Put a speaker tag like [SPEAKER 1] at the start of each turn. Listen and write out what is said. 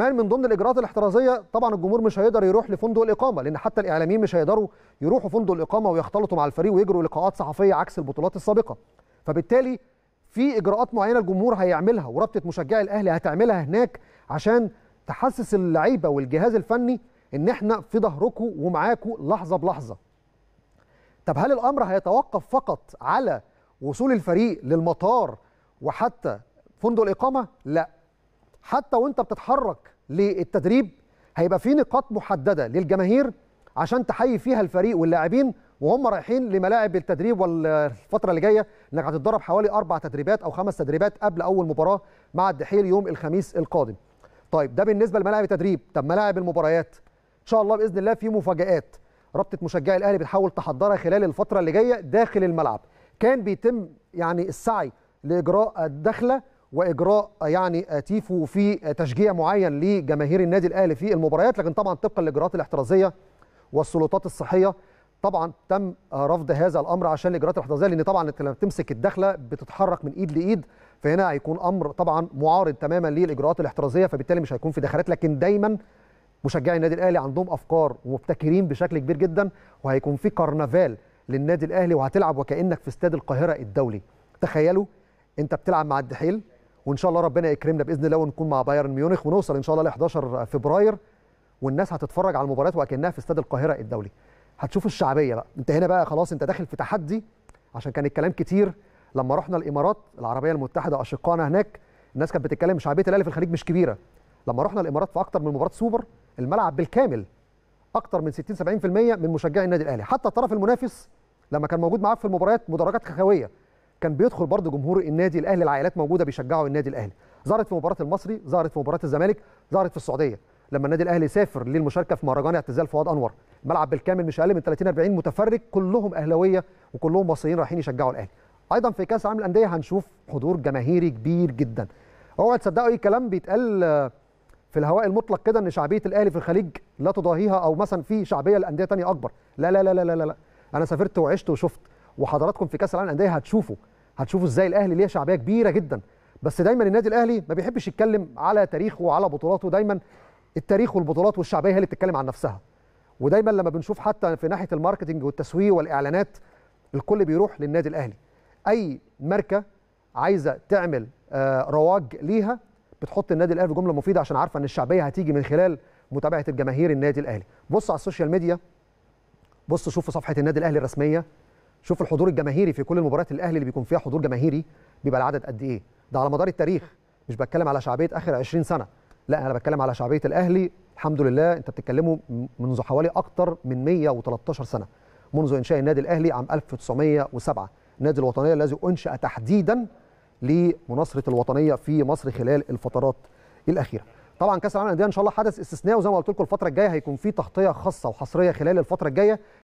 [SPEAKER 1] كمان من ضمن الاجراءات الاحترازيه طبعا الجمهور مش هيقدر يروح لفندق الاقامه لان حتى الاعلاميين مش هيقدروا يروحوا فندق الاقامه ويختلطوا مع الفريق ويجروا لقاءات صحفيه عكس البطولات السابقه فبالتالي في اجراءات معينه الجمهور هيعملها ورابطه مشجعي الاهلي هتعملها هناك عشان تحسس اللعيبه والجهاز الفني ان احنا في ظهركم ومعاكم لحظه بلحظه طب هل الامر هيتوقف فقط على وصول الفريق للمطار وحتى فندق الاقامه لا حتى وانت بتتحرك للتدريب هيبقى في نقاط محدده للجماهير عشان تحيي فيها الفريق واللاعبين وهم رايحين لملاعب التدريب والفتره اللي جايه انك هتتدرب حوالي اربع تدريبات او خمس تدريبات قبل اول مباراه مع الدحيل يوم الخميس القادم. طيب ده بالنسبه لملاعب التدريب، طب ملاعب المباريات؟ ان شاء الله باذن الله في مفاجات رابطه مشجعي الاهلي بتحاول تحضرها خلال الفتره اللي جايه داخل الملعب. كان بيتم يعني السعي لاجراء الدخله واجراء يعني تيفو في تشجيع معين لجماهير النادي الاهلي في المباريات لكن طبعا طبقا للاجراءات الاحترازيه والسلطات الصحيه طبعا تم رفض هذا الامر عشان الاجراءات الاحترازيه لان طبعا انت لما بتمسك الدخله بتتحرك من ايد لايد فهنا هيكون امر طبعا معارض تماما للاجراءات الاحترازيه فبالتالي مش هيكون في دخلات لكن دايما مشجعي النادي الاهلي عندهم افكار ومبتكرين بشكل كبير جدا وهيكون في كرنفال للنادي الاهلي وهتلعب وكانك في استاد القاهره الدولي تخيلوا انت بتلعب مع الدحيل وان شاء الله ربنا يكرمنا باذن الله ونكون مع بايرن ميونخ ونوصل ان شاء الله ل 11 فبراير والناس هتتفرج على المباريات وكانها في استاد القاهره الدولي هتشوف الشعبيه بقى انت هنا بقى خلاص انت داخل في تحدي عشان كان الكلام كتير لما رحنا الامارات العربيه المتحده اشقائنا هناك الناس كانت بتتكلم شعبيه الاهلي في الخليج مش كبيره لما رحنا الامارات في اكتر من مباراه سوبر الملعب بالكامل اكتر من 60 70% من مشجعي النادي الاهلي حتى الطرف المنافس لما كان موجود معاه في المباريات مدرجات خخاويه كان بيدخل برضه جمهور النادي الاهلي العائلات موجوده بيشجعوا النادي الاهلي ظهرت في مباراه المصري ظهرت في مباراه الزمالك ظهرت في السعوديه لما النادي الاهلي سافر للمشاركه في مهرجان اعتزال فؤاد انور ملعب بالكامل مش اقل من 30 40 متفرج كلهم اهلاويه وكلهم مصريين رايحين يشجعوا الاهلي ايضا في كاس العالم الانديه هنشوف حضور جماهيري كبير جدا اوعى تصدقوا اي كلام بيتقال في الهواء المطلق كده ان شعبيه الاهلي في الخليج لا تضاهيها او مثلا في شعبيه لانديه ثانيه اكبر لا لا لا لا لا لا انا سافرت وعشت وشفت وحضراتكم في كاس العالم للانديه هتشوفوا هتشوفوا ازاي الاهلي ليه شعبيه كبيره جدا بس دايما النادي الاهلي ما بيحبش يتكلم على تاريخه وعلى بطولاته دايما التاريخ والبطولات والشعبيه هي اللي بتتكلم عن نفسها ودايما لما بنشوف حتى في ناحيه الماركتنج والتسويق والاعلانات الكل بيروح للنادي الاهلي اي ماركه عايزه تعمل آه، رواج ليها بتحط النادي الاهلي في جمله مفيده عشان عارفه ان الشعبيه هتيجي من خلال متابعه الجماهير النادي الاهلي بص على السوشيال ميديا بص شوف صفحه النادي الاهلي الرسميه شوف الحضور الجماهيري في كل المباريات الاهلي اللي بيكون فيها حضور جماهيري بيبقى العدد قد ايه ده على مدار التاريخ مش بتكلم على شعبيه اخر 20 سنه لا انا بتكلم على شعبيه الاهلي الحمد لله انت بتتكلموا منذ حوالي اكتر من 113 سنه منذ انشاء النادي الاهلي عام 1907 النادي الوطنيه الذي انشا تحديدا لمناصره الوطنيه في مصر خلال الفترات الاخيره طبعا كاس العالم للانديه ان شاء الله حدث استثنائي وزي ما قلت لكم الفتره الجايه هيكون في تغطيه خاصه وحصريه خلال الفتره الجايه